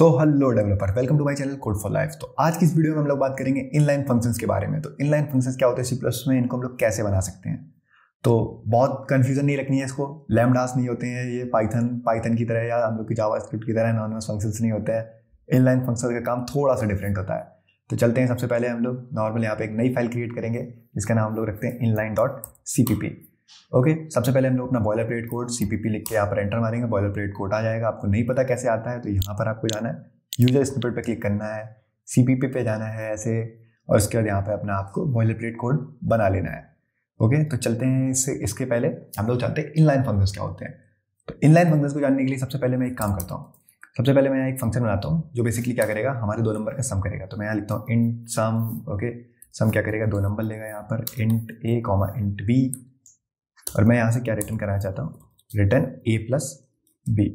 so hello developer welcome to my channel code for life तो आज की इस वीडियो में हम लोग बात करेंगे इनलाइन फंक्शंस के बारे में तो इनलाइन फंक्शंस क्या होते हैं सी प्लस में इनको हम लोग कैसे बना सकते हैं तो बहुत कन्फ्यूजन नहीं रखनी है इसको लैमडास नहीं होते हैं ये पाइथन पाइथन की तरह या हम लोग की जावा स्क्रिप्ट की तरह नॉर्मल फंक्शंस नहीं होते हैं इनलाइन फंक्शन का काम थोड़ा सा डिफरेंट होता है तो चलते हैं सबसे पहले हम लोग नॉर्मल यहाँ पे एक नई फाइल क्रिएट करेंगे जिसका नाम हम लोग रखते हैं inline dot C P P okay okay, सबसे पहले हम लोग अपना बॉयलर प्लेट कोड सी लिख के आप एंटर मारेंगे बॉयलर प्लेट कोड आ जाएगा आपको नहीं पता कैसे आता है तो यहाँ पर आपको जाना है यूजर स्निपेट पर क्लिक करना है सी पे जाना है ऐसे और उसके बाद यहाँ पर अपना आपको बॉयलर प्लेट कोड बना लेना है ओके okay, तो चलते हैं इससे इसके पहले हम लोग जानते हैं इनलाइन फंक्शंस क्या होते हैं तो इनलाइन फंक्शंस को जानने के लिए सबसे पहले मैं एक काम करता हूँ सबसे पहले मैं एक फंक्शन बनाता हूँ जो बेसिकली क्या करेगा हमारे दो नंबर का सम करेगा तो मैं यहाँ लिखता हूँ इंट सम ओके सम क्या करेगा दो नंबर लेगा यहाँ पर int A comma int B और मैं यहाँ से क्या रिटर्न कराना चाहता हूँ return A plus B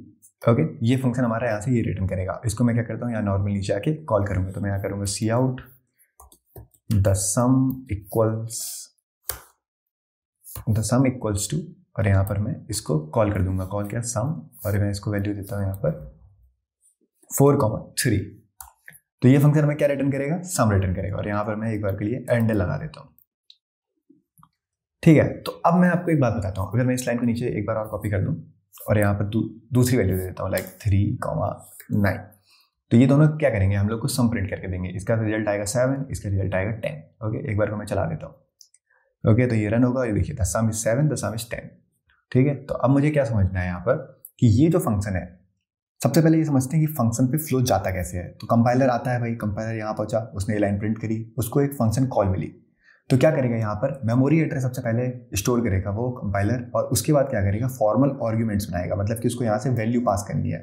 okay ये फंक्शन हमारा यहाँ से ये रिटर्न करेगा इसको मैं क्या करता हूँ यहाँ नॉर्मल नीचे आके कॉल करूँगा तो मैं यहाँ करूँगा C out the sum equals the sum equals to और यहाँ पर मैं इसको कॉल कर दूंगा कॉल क्या सम और मैं इसको वैल्यू देता हूँ यहाँ पर फोर कॉमा थ्री तो ये फंक्शन हमें क्या रिटर्न करेगा सम रिटर्न करेगा और यहाँ पर मैं एक बार के लिए एंड लगा देता हूँ ठीक है तो अब मैं आपको एक बात बताता हूँ अगर मैं इस लाइन को नीचे एक बार और कॉपी कर दूँ और यहाँ पर दूसरी वैल्यू दे देता हूँ लाइक थ्री कॉमा नाइन तो ये दोनों क्या करेंगे हम लोग को सम प्रिंट करके देंगे इसका रिजल्ट आएगा सेवन इसका रिजल्ट आएगा टेन ओके एक बार को मैं चला देता हूँ ओके तो ये रन होगा और ये देखिए the is seven the is ten ठीक है तो अब मुझे क्या समझना है यहाँ पर कि ये जो फंक्शन है सबसे पहले ये समझते हैं कि फंक्शन पे फ्लो जाता कैसे है तो कंपाइलर आता है भाई कंपाइलर यहाँ पहुँचा उसने ये लाइन प्रिंट करी उसको एक फंक्शन कॉल मिली तो क्या करेगा यहाँ पर मेमोरी एड्रेस सबसे पहले स्टोर करेगा वो कंपाइलर और उसके बाद क्या करेगा फॉर्मल आर्ग्यूमेंट्स बनाएगा मतलब कि उसको यहाँ से वैल्यू पास करनी है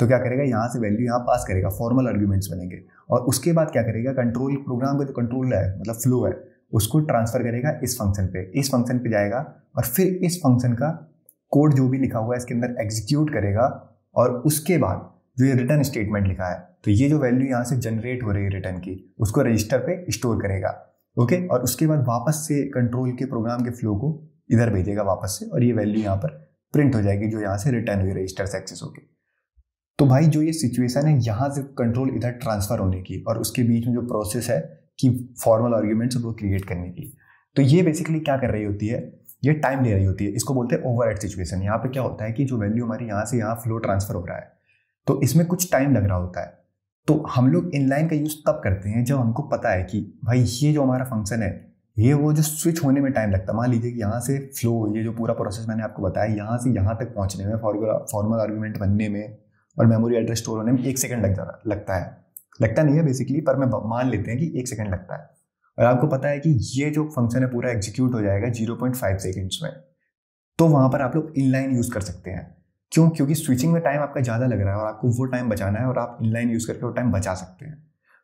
तो क्या करेगा यहाँ से वैल्यू यहाँ पास करेगा फॉर्मल आर्ग्यूमेंट्स बनेंगे और उसके बाद क्या करेगा कंट्रोल प्रोग्राम का जो कंट्रोल है मतलब फ्लो है उसको ट्रांसफर करेगा इस फंक्शन पे इस फंक्शन पे जाएगा और फिर इस फंक्शन का कोड जो भी लिखा हुआ है इसके अंदर एग्जीक्यूट करेगा और उसके बाद जो ये रिटर्न स्टेटमेंट लिखा है तो ये जो वैल्यू यहाँ से जनरेट हो रही है रिटर्न की उसको रजिस्टर पे स्टोर करेगा ओके और उसके बाद वापस से कंट्रोल के प्रोग्राम के फ्लो को इधर भेजेगा वापस से और ये वैल्यू यहाँ पर प्रिंट हो जाएगी जो यहाँ से रिटर्न हुई रजिस्टर से एक्सेस होके तो भाई जो ये सिचुएशन है यहाँ से कंट्रोल इधर ट्रांसफर होने की और उसके बीच में जो प्रोसेस है कि फॉर्मल आर्ग्यूमेंट्स वो क्रिएट करने की तो ये बेसिकली क्या कर रही होती है ये टाइम ले रही होती है इसको बोलते हैं ओवर सिचुएशन यहाँ पे क्या होता है कि जो वैल्यू हमारी यहाँ से यहाँ फ्लो ट्रांसफर हो रहा है तो इसमें कुछ टाइम लग रहा होता है तो हम लोग इनलाइन का यूज़ तब करते हैं जब हमको पता है कि भाई ये जो हमारा फंक्शन है ये वो जो स्विच होने में टाइम लगता है मान लीजिए कि यहाँ से फ्लो ये जो पूरा प्रोसेस मैंने आपको बताया यहाँ से यहाँ तक पहुँचने में फॉर्मूला फॉर्मल आर्ग्यूमेंट बनने में और मेमोरी एड्रेस स्टोर होने में एक सेकंड लग जाता लगता है लगता नहीं है बेसिकली पर मैं मान लेते हैं कि एक सेकंड लगता है और आपको पता है कि ये जो फंक्शन है पूरा एग्जीक्यूट हो जाएगा जीरो पॉइंट फाइव सेकेंड्स में तो वहाँ पर आप लोग इनलाइन यूज़ कर सकते हैं क्यों क्योंकि स्विचिंग में टाइम आपका ज़्यादा लग रहा है और आपको वो टाइम बचाना है और आप इनलाइन यूज़ करके वो टाइम बचा सकते हैं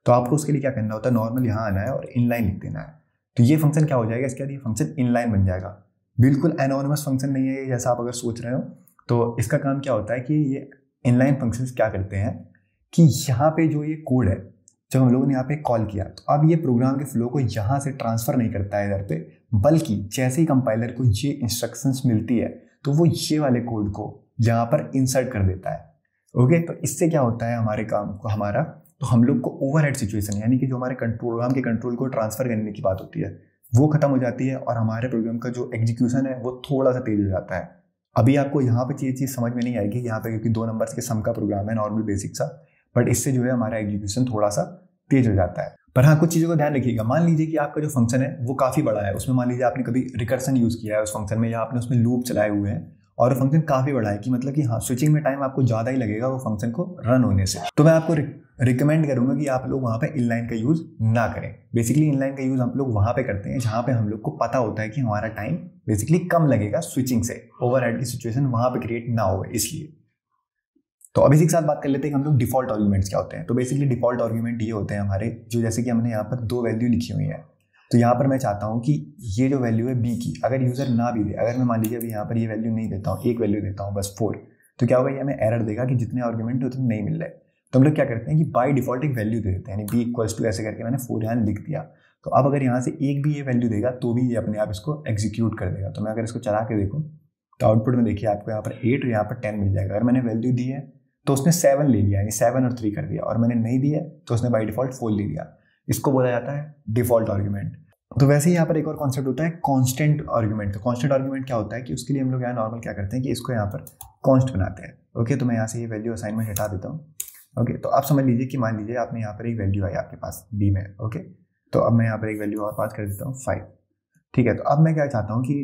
तो आपको उसके लिए क्या करना होता है नॉर्मल यहाँ आना है और इनलाइन लिख देना है तो ये फंक्शन क्या हो जाएगा इसके बाद ये फंक्शन इनलाइन बन जाएगा बिल्कुल एनोनमस फंक्शन नहीं है जैसा आप अगर सोच रहे हो तो इसका काम क्या होता है कि ये इनलाइन फंक्शन क्या करते हैं कि यहाँ पे जो ये कोड है जब हम लोगों ने यहाँ पे कॉल किया तो अब ये प्रोग्राम के फ्लो को यहाँ से ट्रांसफ़र नहीं करता है इधर पे बल्कि जैसे ही कंपाइलर को ये इंस्ट्रक्शंस मिलती है तो वो ये वाले कोड को यहाँ पर इंसर्ट कर देता है ओके तो इससे क्या होता है हमारे काम को हमारा तो हम लोग को ओवर सिचुएशन यानी कि जो हमारे कंट्रोल प्रोग्राम के कंट्रोल को ट्रांसफ़र करने की बात होती है वो ख़त्म हो जाती है और हमारे प्रोग्राम का जो एग्जीक्यूशन है वो थोड़ा सा तेज़ हो जाता है अभी आपको यहाँ पर ये चीज़ समझ में नहीं आएगी यहाँ पे क्योंकि दो नंबर के सम का प्रोग्राम है नॉर्मल बेसिक सा बट इससे जो है हमारा एग्जीक्यूशन थोड़ा सा तेज हो जाता है पर हाँ कुछ चीज़ों का ध्यान रखिएगा मान लीजिए कि आपका जो फंक्शन है वो काफ़ी बड़ा है उसमें मान लीजिए आपने कभी रिकर्सन यूज़ किया है उस फंक्शन में या आपने उसमें लूप चलाए हुए हैं और फंक्शन काफ़ी बड़ा है कि मतलब कि हाँ स्विचिंग में टाइम आपको ज़्यादा ही लगेगा वो फंक्शन को रन होने से तो मैं आपको रिकमेंड करूंगा कि आप लोग वहाँ पे इनलाइन का यूज़ ना करें बेसिकली इनलाइन का यूज़ हम लोग वहाँ पे करते हैं जहाँ पे हम लोग को पता होता है कि हमारा टाइम बेसिकली कम लगेगा स्विचिंग से ओवर की सिचुएशन वहाँ पे क्रिएट ना हो इसलिए तो अब इसी साथ बात कर लेते हैं कि हम लोग डिफॉल्ट आर्ग्यूमेंट्स क्या होते हैं तो बेसिकली डिफॉल्ट आर्ग्यूमेंट ये होते हैं हमारे जो जैसे कि हमने यहाँ पर दो वैल्यू लिखी हुई है तो यहाँ पर मैं चाहता हूँ कि ये जो वैल्यू है बी की अगर यूज़र ना भी दे अगर मैं मान लीजिए अभी यहाँ पर ये वैल्यू नहीं देता हूँ एक वैल्यू देता हूँ बस फोर तो क्या होगा ये हमें एरर देगा कि जितने आर्ग्यूमेंट उतने नहीं मिल रहे तो हम लोग क्या करते हैं कि बाई डिफॉल्ट एक वैल्यू दे देते हैं यानी बी इक्वल्स टू ऐसे करके मैंने फोर यहाँ लिख दिया तो अब अगर यहाँ से एक भी ये वैल्यू देगा तो भी ये अपने आप इसको एग्जीक्यूट कर देगा तो मैं अगर इसको चला के देखूँ तो आउटपुट में देखिए आपको यहाँ पर एट और यहाँ पर टेन मिल जाएगा अगर मैंने वैल्यू दी है तो उसने सेवन ले लिया यानी सेवन और थ्री कर दिया और मैंने नहीं दिया तो उसने बाई डिफॉल्ट फोर ले लिया इसको बोला जाता है डिफॉल्ट आर्ग्यूमेंट तो वैसे ही यहाँ पर एक और कॉन्सेप्ट होता है कॉन्स्टेंट आर्ग्यूमेंट तो कॉन्स्टेंट आर्ग्यूमेंट क्या होता है कि उसके लिए हम लोग यहाँ नॉर्मल क्या करते हैं कि इसको यहाँ पर कॉन्स्ट बनाते हैं ओके तो मैं यहाँ से ये वैल्यू असाइनमेंट हटा देता हूँ ओके तो आप समझ लीजिए कि मान लीजिए आपने यहाँ पर एक वैल्यू आई आपके पास बी में ओके तो अब मैं यहाँ पर एक वैल्यू और पास कर देता हूँ फाइव ठीक है तो अब मैं क्या चाहता हूँ कि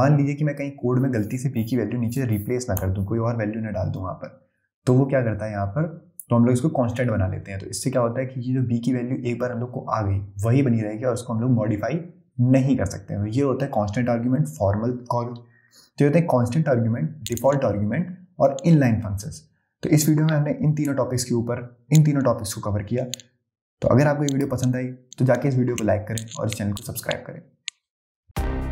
मान लीजिए कि मैं कहीं कोड में गलती से पी की वैल्यू नीचे रिप्लेस ना कर दूँ कोई और वैल्यू ना डाल दूँ वहाँ पर तो वो क्या करता है यहाँ पर तो हम लोग इसको कॉन्स्टेंट बना लेते हैं तो इससे क्या होता है कि ये जो बी की वैल्यू एक बार हम लोग को आ गई वही बनी रहेगी और उसको हम लोग मॉडिफाई नहीं कर सकते हैं ये होता है कॉन्स्टेंट आर्ग्यूमेंट फॉर्मल कॉल तो ये होता है कॉन्स्टेंट आर्ग्यूमेंट डिफॉल्ट आर्ग्यूमेंट और इनलाइन फंक्शन तो इस वीडियो में हमने इन तीनों टॉपिक्स के ऊपर इन तीनों टॉपिक्स को कवर किया तो अगर आपको ये वीडियो पसंद आई तो जाके इस वीडियो को लाइक करें और इस चैनल को सब्सक्राइब करें